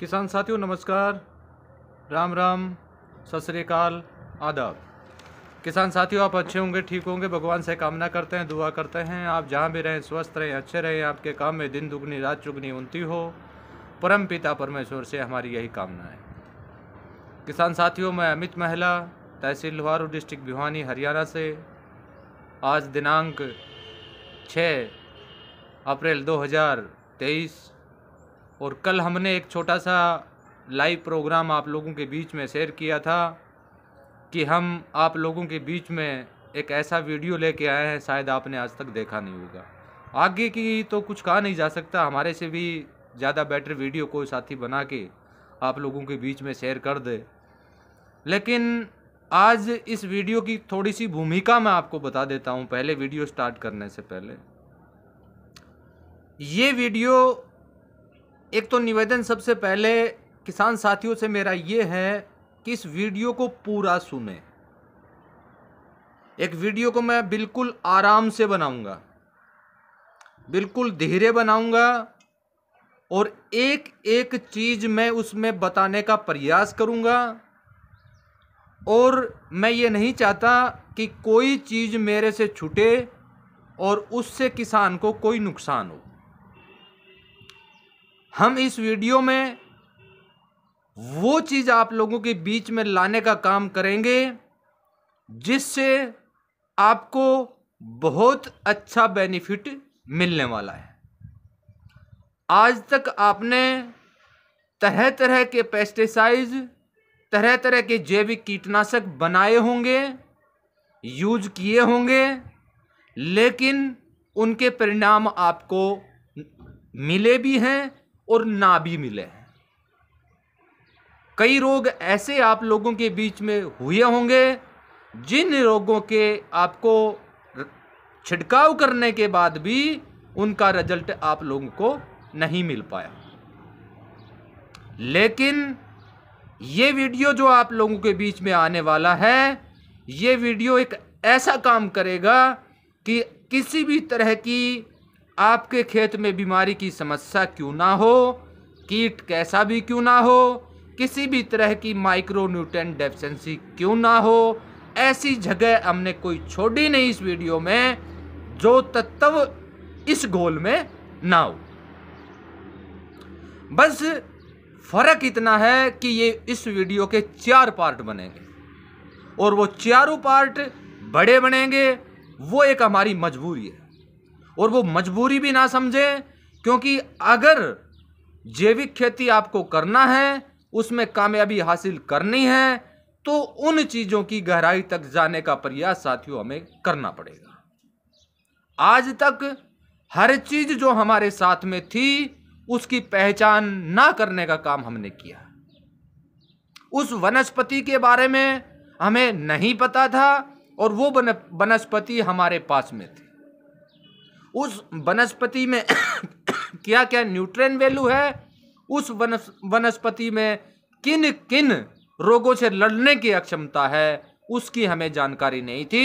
किसान साथियों नमस्कार राम राम सतरीकाल आदाब किसान साथियों आप अच्छे होंगे ठीक होंगे भगवान से कामना करते हैं दुआ करते हैं आप जहाँ भी रहें स्वस्थ रहें अच्छे रहें आपके काम में दिन दुगनी रात चुगनी उन्नति हो परम पिता परमेश्वर से हमारी यही कामना है किसान साथियों मैं अमित महला तहसील लोहारू डिस्ट्रिक्ट भिवानी हरियाणा से आज दिनांक 6 अप्रैल दो और कल हमने एक छोटा सा लाइव प्रोग्राम आप लोगों के बीच में शेयर किया था कि हम आप लोगों के बीच में एक ऐसा वीडियो लेके आए हैं शायद आपने आज तक देखा नहीं होगा आगे की तो कुछ कहा नहीं जा सकता हमारे से भी ज़्यादा बेटर वीडियो कोई साथी बना के आप लोगों के बीच में शेयर कर दे लेकिन आज इस वीडियो की थोड़ी सी भूमिका मैं आपको बता देता हूँ पहले वीडियो स्टार्ट करने से पहले ये वीडियो एक तो निवेदन सबसे पहले किसान साथियों से मेरा ये है कि इस वीडियो को पूरा सुने एक वीडियो को मैं बिल्कुल आराम से बनाऊंगा बिल्कुल धीरे बनाऊंगा और एक एक चीज़ मैं उसमें बताने का प्रयास करूंगा और मैं ये नहीं चाहता कि कोई चीज़ मेरे से छूटे और उससे किसान को कोई नुकसान हो हम इस वीडियो में वो चीज़ आप लोगों के बीच में लाने का काम करेंगे जिससे आपको बहुत अच्छा बेनिफिट मिलने वाला है आज तक आपने तरह तरह के पेस्टिसाइड तरह तरह के जैविक कीटनाशक बनाए होंगे यूज किए होंगे लेकिन उनके परिणाम आपको मिले भी हैं और ना भी मिले हैं कई रोग ऐसे आप लोगों के बीच में हुए होंगे जिन रोगों के आपको छिड़काव करने के बाद भी उनका रिजल्ट आप लोगों को नहीं मिल पाया लेकिन ये वीडियो जो आप लोगों के बीच में आने वाला है ये वीडियो एक ऐसा काम करेगा कि किसी भी तरह की आपके खेत में बीमारी की समस्या क्यों ना हो कीट कैसा भी क्यों ना हो किसी भी तरह की माइक्रो डेफिशेंसी क्यों ना हो ऐसी जगह हमने कोई छोड़ी नहीं इस वीडियो में जो तत्व इस गोल में ना हो बस फर्क इतना है कि ये इस वीडियो के चार पार्ट बनेंगे और वो चारों पार्ट बड़े बनेंगे वो एक हमारी मजबूरी है और वो मजबूरी भी ना समझे क्योंकि अगर जैविक खेती आपको करना है उसमें कामयाबी हासिल करनी है तो उन चीज़ों की गहराई तक जाने का प्रयास साथियों हमें करना पड़ेगा आज तक हर चीज़ जो हमारे साथ में थी उसकी पहचान ना करने का काम हमने किया उस वनस्पति के बारे में हमें नहीं पता था और वो वनस्पति हमारे पास में थी उस वनस्पति में क्या क्या न्यूट्रन वैल्यू है उस वनस्पति में किन किन रोगों से लड़ने की अक्षमता है उसकी हमें जानकारी नहीं थी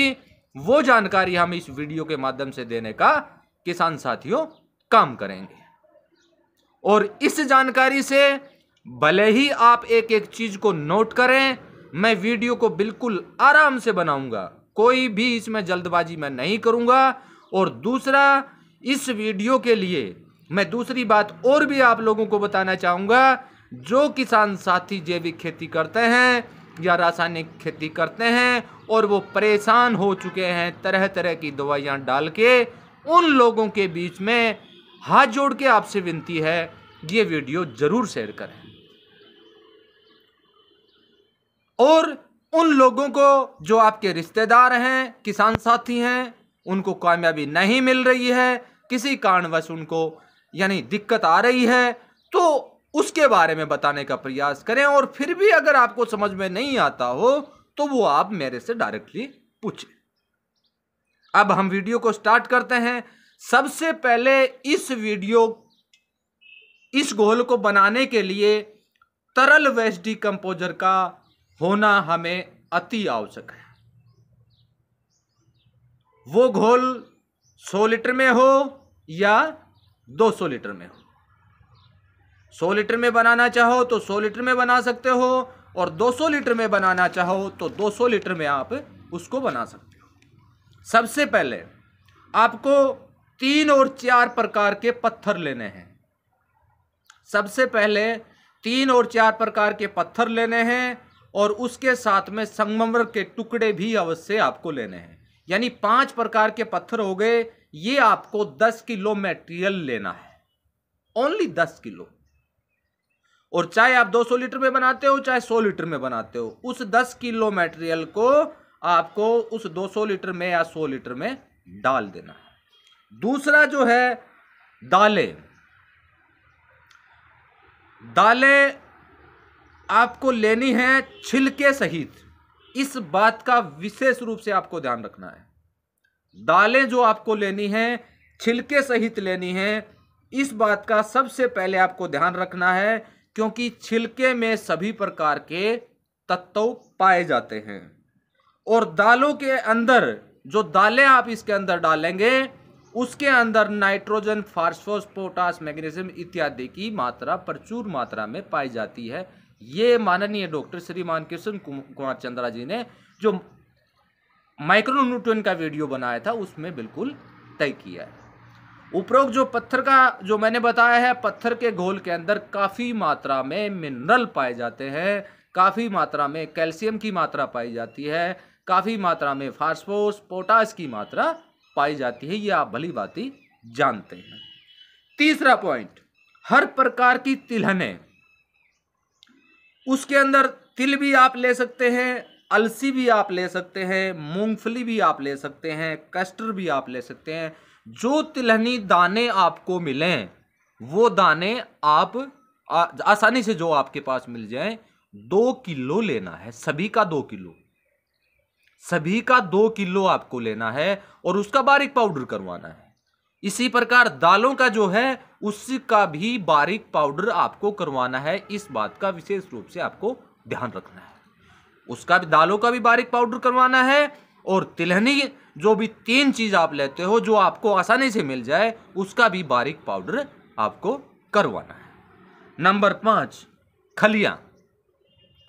वो जानकारी हम इस वीडियो के माध्यम से देने का किसान साथियों काम करेंगे और इस जानकारी से भले ही आप एक एक चीज को नोट करें मैं वीडियो को बिल्कुल आराम से बनाऊंगा कोई भी इसमें जल्दबाजी मैं नहीं करूंगा और दूसरा इस वीडियो के लिए मैं दूसरी बात और भी आप लोगों को बताना चाहूँगा जो किसान साथी जैविक खेती करते हैं या रासायनिक खेती करते हैं और वो परेशान हो चुके हैं तरह तरह की दवाइयाँ डाल के उन लोगों के बीच में हाथ जोड़ के आपसे विनती है ये वीडियो ज़रूर शेयर करें और उन लोगों को जो आपके रिश्तेदार हैं किसान साथी हैं उनको कामयाबी नहीं मिल रही है किसी कारणवश उनको यानी दिक्कत आ रही है तो उसके बारे में बताने का प्रयास करें और फिर भी अगर आपको समझ में नहीं आता हो तो वो आप मेरे से डायरेक्टली पूछें अब हम वीडियो को स्टार्ट करते हैं सबसे पहले इस वीडियो इस गोल को बनाने के लिए तरल वेस्ट डी का होना हमें अति आवश्यक है वो घोल 100 लीटर में हो या 200 लीटर में हो 100 लीटर में बनाना चाहो तो 100 लीटर में बना सकते हो और 200 लीटर में बनाना चाहो तो 200 लीटर में आप उसको बना सकते हो सबसे पहले आपको तीन और चार प्रकार के पत्थर लेने हैं सबसे पहले तीन और चार प्रकार के पत्थर लेने हैं और उसके साथ में संगमर के टुकड़े भी अवश्य आपको लेने हैं यानी पांच प्रकार के पत्थर हो गए ये आपको दस किलो मटेरियल लेना है ओनली दस किलो और चाहे आप दो सौ लीटर में बनाते हो चाहे सौ लीटर में बनाते हो उस दस किलो मेटेरियल को आपको उस दो सौ लीटर में या सौ लीटर में डाल देना है दूसरा जो है दालें दालें आपको लेनी है छिलके सहित इस बात का विशेष रूप से आपको ध्यान रखना है दालें जो आपको लेनी है छिलके सहित लेनी है इस बात का सबसे पहले आपको ध्यान रखना है क्योंकि छिलके में सभी प्रकार के तत्व पाए जाते हैं और दालों के अंदर जो दालें आप इसके अंदर डालेंगे उसके अंदर नाइट्रोजन फास्फोस पोटास मैग्नीशियम इत्यादि की मात्रा प्रचुर मात्रा में पाई जाती है ये माननीय डॉक्टर श्रीमान कृष्ण कुमार चंद्रा जी ने जो माइक्रो का वीडियो बनाया था उसमें बिल्कुल तय किया है उपरोक्त जो पत्थर का जो मैंने बताया है पत्थर के घोल के अंदर काफ़ी मात्रा में मिनरल पाए जाते हैं काफ़ी मात्रा में कैल्शियम की मात्रा पाई जाती है काफ़ी मात्रा में फास्फोस पोटास की मात्रा पाई जाती है ये आप भली बात जानते हैं तीसरा पॉइंट हर प्रकार की तिलहनें उसके अंदर तिल भी आप ले सकते हैं अलसी भी आप ले सकते हैं मूंगफली भी आप ले सकते हैं कस्टर भी आप ले सकते हैं जो तिलहनी दाने आपको मिलें वो दाने आप आ, आसानी से जो आपके पास मिल जाए दो किलो लेना है सभी का दो किलो सभी का दो किलो आपको लेना है और उसका बारीक पाउडर करवाना है इसी प्रकार दालों का जो है उसका भी बारीक पाउडर आपको करवाना है इस बात का विशेष रूप से आपको ध्यान रखना है उसका भी दालों का भी बारीक पाउडर करवाना है और तिलहनी जो भी तीन चीज़ आप लेते हो जो आपको आसानी से मिल जाए उसका भी बारीक पाउडर आपको करवाना है नंबर पाँच खलिया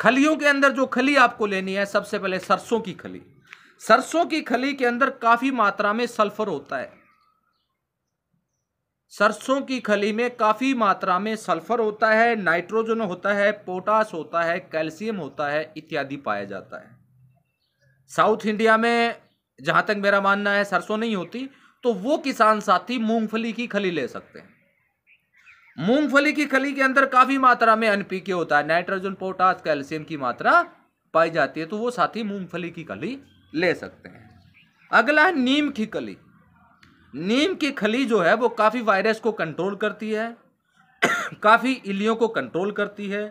खलियों के अंदर जो खली आपको लेनी है सबसे पहले सरसों की खली सरसों की खली के अंदर काफ़ी मात्रा में सल्फर होता है सरसों की खली में काफ़ी मात्रा में सल्फर होता है नाइट्रोजन होता है पोटास होता है कैल्शियम होता है इत्यादि पाया जाता है साउथ इंडिया में जहाँ तक मेरा मानना है सरसों नहीं होती तो वो किसान साथी मूंगफली की खली ले सकते हैं मूंगफली की खली के अंदर काफ़ी मात्रा में एनपीके होता है नाइट्रोजन पोटास कैल्शियम की मात्रा पाई जाती है तो वो साथी मूंगफली की खली ले सकते हैं अगला है नीम की कली नीम की खली जो है वो काफ़ी वायरस को कंट्रोल करती है काफ़ी इलियों को कंट्रोल करती है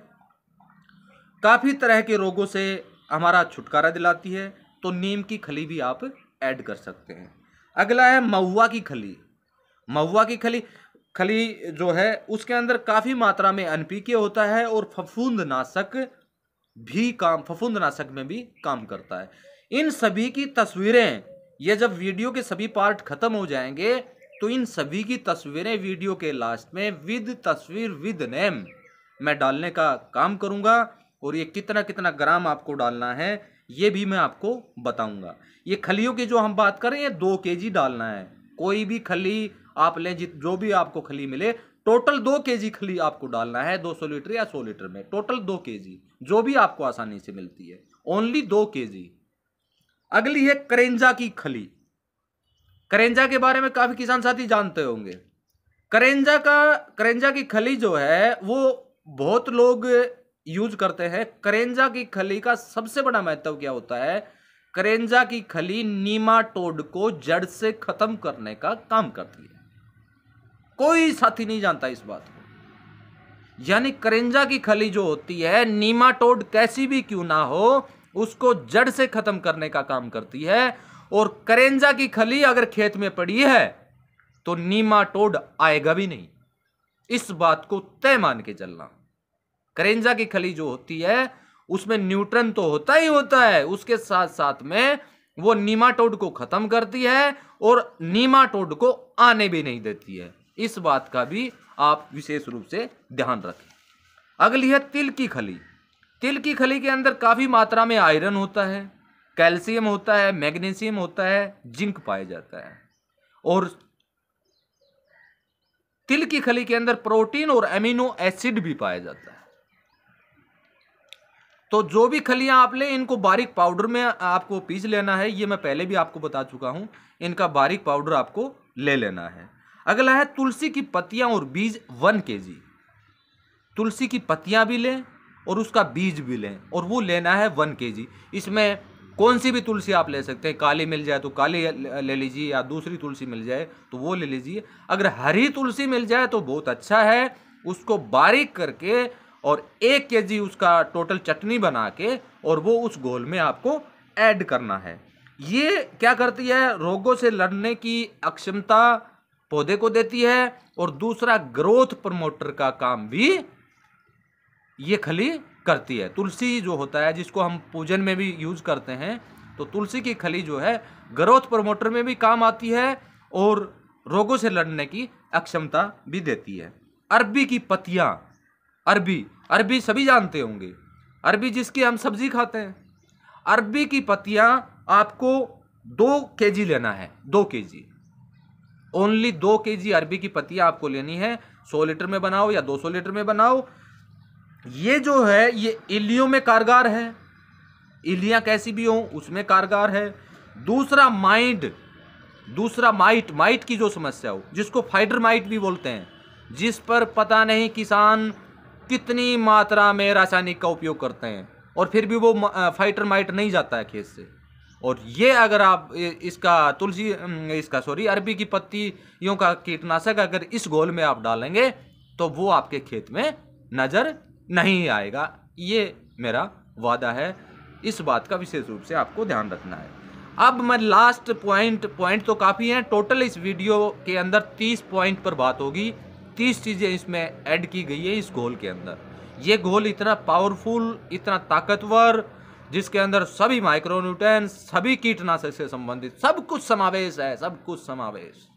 काफ़ी तरह के रोगों से हमारा छुटकारा दिलाती है तो नीम की खली भी आप ऐड कर सकते हैं अगला है महुआ की खली महुआ की खली खली जो है उसके अंदर काफ़ी मात्रा में अनपीके होता है और फफूंद नाशक भी काम फफूंद नाशक में भी काम करता है इन सभी की तस्वीरें ये जब वीडियो के सभी पार्ट खत्म हो जाएंगे तो इन सभी की तस्वीरें वीडियो के लास्ट में विद तस्वीर विद नेम मैं डालने का काम करूँगा और ये कितना कितना ग्राम आपको डालना है ये भी मैं आपको बताऊंगा ये खलियों की जो हम बात कर रहे हैं दो के जी डालना है कोई भी खली आप लें जित जो भी आपको खली मिले टोटल दो के जी खली आपको डालना है दो सौ लीटर या सौ लीटर में टोटल दो के जी जो भी आपको आसानी से मिलती है ओनली दो के जी अगली है करेंजा की खली करेंजा के बारे में काफी किसान साथी जानते होंगे करेंजा का करेंजा की खली जो है वो बहुत लोग यूज करते हैं करेंजा की खली का सबसे बड़ा महत्व क्या होता है करेंजा की खली नीमाटोड को जड़ से खत्म करने का काम करती है कोई साथी नहीं जानता इस बात को यानी करेंजा की खली जो होती है नीमाटोड कैसी भी क्यों ना हो उसको जड़ से ख़त्म करने का काम करती है और करेंजा की खली अगर खेत में पड़ी है तो नीमाटोड आएगा भी नहीं इस बात को तय मान के चलना करेंजा की खली जो होती है उसमें न्यूट्रन तो होता ही होता है उसके साथ साथ में वो नीमाटोड को ख़त्म करती है और नीमाटोड को आने भी नहीं देती है इस बात का भी आप विशेष रूप से ध्यान रखें अगली है तिल की खली तिल की खली के अंदर काफ़ी मात्रा में आयरन होता है कैल्शियम होता है मैग्नीशियम होता है जिंक पाया जाता है और तिल की खली के अंदर प्रोटीन और एमिनो एसिड भी पाया जाता है तो जो भी खलियां आप लें इनको बारीक पाउडर में आपको पीस लेना है ये मैं पहले भी आपको बता चुका हूं इनका बारीक पाउडर आपको ले लेना है अगला है तुलसी की पत्तियां और बीज वन के जी तुलसी की पत्तियां भी लें और उसका बीज भी लें और वो लेना है वन के जी इसमें कौन सी भी तुलसी आप ले सकते हैं काली मिल जाए तो काली ले लीजिए या दूसरी तुलसी मिल जाए तो वो ले लीजिए अगर हरी तुलसी मिल जाए तो बहुत अच्छा है उसको बारीक करके और एक के जी उसका टोटल चटनी बना के और वो उस घोल में आपको ऐड करना है ये क्या करती है रोगों से लड़ने की अक्षमता पौधे को देती है और दूसरा ग्रोथ प्रमोटर का काम भी ये खली करती है तुलसी जो होता है जिसको हम पूजन में भी यूज करते हैं तो तुलसी की खली जो है ग्रोथ प्रमोटर में भी काम आती है और रोगों से लड़ने की अक्षमता भी देती है अरबी की पत्तियाँ अरबी अरबी सभी जानते होंगे अरबी जिसकी हम सब्जी खाते हैं अरबी की पत्तियाँ आपको दो के जी लेना है दो के जी ओनली दो के जी अरबी की पत्तियाँ आपको लेनी है सौ लीटर में बनाओ या दो सौ लीटर में बनाओ ये जो है ये इलियों में कारगर है इलिया कैसी भी हों उसमें कारगर है दूसरा माइंड दूसरा माइट माइट की जो समस्या हो जिसको फाइडर माइट भी बोलते हैं जिस पर पता नहीं किसान कितनी मात्रा में रासायनिक का उपयोग करते हैं और फिर भी वो फाइटर माइट नहीं जाता है खेत से और ये अगर आप इसका तुलसी इसका सॉरी अरबी की पत्तियों का कीटनाशक अगर इस गोल में आप डालेंगे तो वो आपके खेत में नज़र नहीं आएगा ये मेरा वादा है इस बात का विशेष रूप से आपको ध्यान रखना है अब मैं लास्ट पॉइंट पॉइंट तो काफ़ी हैं टोटल इस वीडियो के अंदर तीस पॉइंट पर बात होगी तीस चीज़ें इसमें ऐड की गई है इस गोल के अंदर ये गोल इतना पावरफुल इतना ताकतवर जिसके अंदर सभी माइक्रोन्यूटन सभी कीटनाशक से संबंधित सब कुछ समावेश है सब कुछ समावेश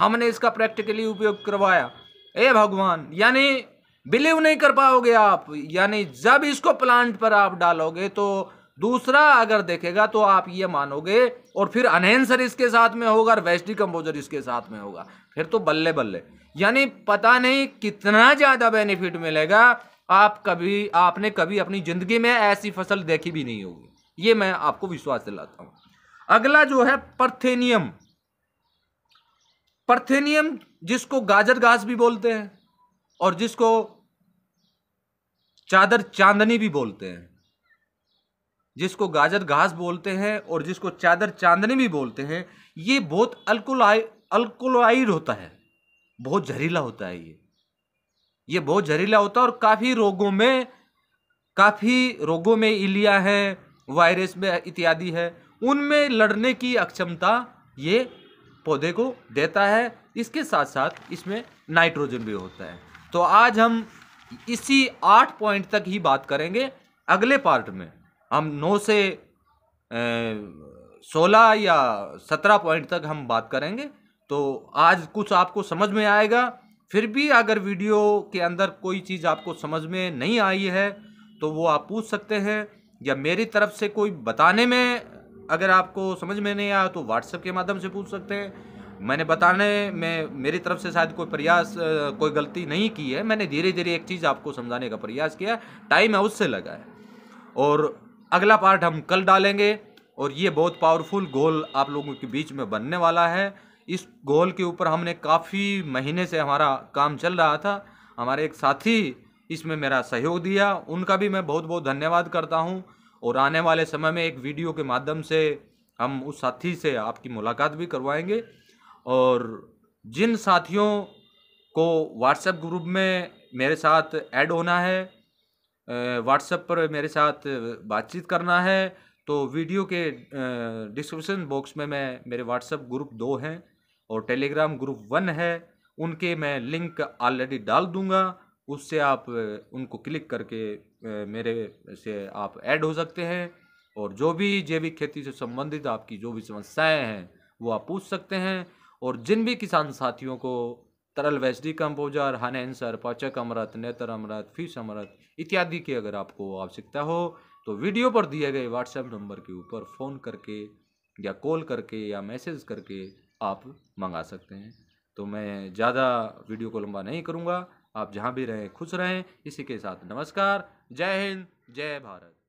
हमने इसका प्रैक्टिकली उपयोग करवाया ए भगवान यानी बिलीव नहीं कर पाओगे आप यानी जब इसको प्लांट पर आप डालोगे तो दूसरा अगर देखेगा तो आप ये मानोगे और फिर अनहेंसर इसके साथ में होगा और वेस्टी कंपोजर इसके साथ में होगा फिर तो बल्ले बल्ले यानी पता नहीं कितना ज़्यादा बेनिफिट मिलेगा आप कभी आपने कभी अपनी ज़िंदगी में ऐसी फसल देखी भी नहीं होगी ये मैं आपको विश्वास दिलाता हूँ अगला जो है पर्थेनियम पर्थेनियम जिसको गाजर घास भी बोलते हैं और जिसको चादर चांदनी भी बोलते हैं जिसको गाजर घास बोलते हैं और जिसको चादर चांदनी भी बोलते हैं ये बहुत अल्कोलाई अल्कोलाइड होता है बहुत जहरीला होता है ये ये बहुत जहरीला होता है और काफ़ी रोगों में काफ़ी रोगों में इलिया है वायरस में इत्यादि है उनमें लड़ने की अक्षमता ये पौधे को देता है इसके साथ साथ इसमें नाइट्रोजन भी होता है तो आज हम इसी आठ पॉइंट तक ही बात करेंगे अगले पार्ट में हम नौ से सोलह या सत्रह पॉइंट तक हम बात करेंगे तो आज कुछ आपको समझ में आएगा फिर भी अगर वीडियो के अंदर कोई चीज़ आपको समझ में नहीं आई है तो वो आप पूछ सकते हैं या मेरी तरफ से कोई बताने में अगर आपको समझ में नहीं आया तो व्हाट्सएप के माध्यम से पूछ सकते हैं मैंने बताने में मेरी तरफ से शायद कोई प्रयास कोई गलती नहीं की है मैंने धीरे धीरे एक चीज़ आपको समझाने का प्रयास किया टाइम है उससे लगा है और अगला पार्ट हम कल डालेंगे और ये बहुत पावरफुल गोल आप लोगों के बीच में बनने वाला है इस गोल के ऊपर हमने काफ़ी महीने से हमारा काम चल रहा था हमारे एक साथी इसमें मेरा सहयोग दिया उनका भी मैं बहुत बहुत धन्यवाद करता हूँ और आने वाले समय में एक वीडियो के माध्यम से हम उस साथी से आपकी मुलाकात भी करवाएंगे और जिन साथियों को व्हाट्सएप ग्रुप में मेरे साथ ऐड होना है व्हाट्सएप पर मेरे साथ बातचीत करना है तो वीडियो के डिस्क्रिप्शन बॉक्स में मैं मेरे व्हाट्सएप ग्रुप दो हैं और टेलीग्राम ग्रुप वन है उनके मैं लिंक ऑलरेडी डाल दूंगा उससे आप उनको क्लिक करके मेरे से आप ऐड हो सकते हैं और जो भी जैविक खेती से संबंधित आपकी जो भी समस्याएं हैं वो आप पूछ सकते हैं और जिन भी किसान साथियों को तरल वैसडी कंपोजर एंसर पाचक अमृत नेत्र अमृत फीस अमृत इत्यादि की अगर आपको आवश्यकता हो तो वीडियो पर दिए गए व्हाट्सएप नंबर के ऊपर फ़ोन करके या कॉल करके या मैसेज करके आप मंगा सकते हैं तो मैं ज़्यादा वीडियो को लंबा नहीं करूँगा आप जहाँ भी रहें खुश रहें इसी के साथ नमस्कार जय हिंद जय भारत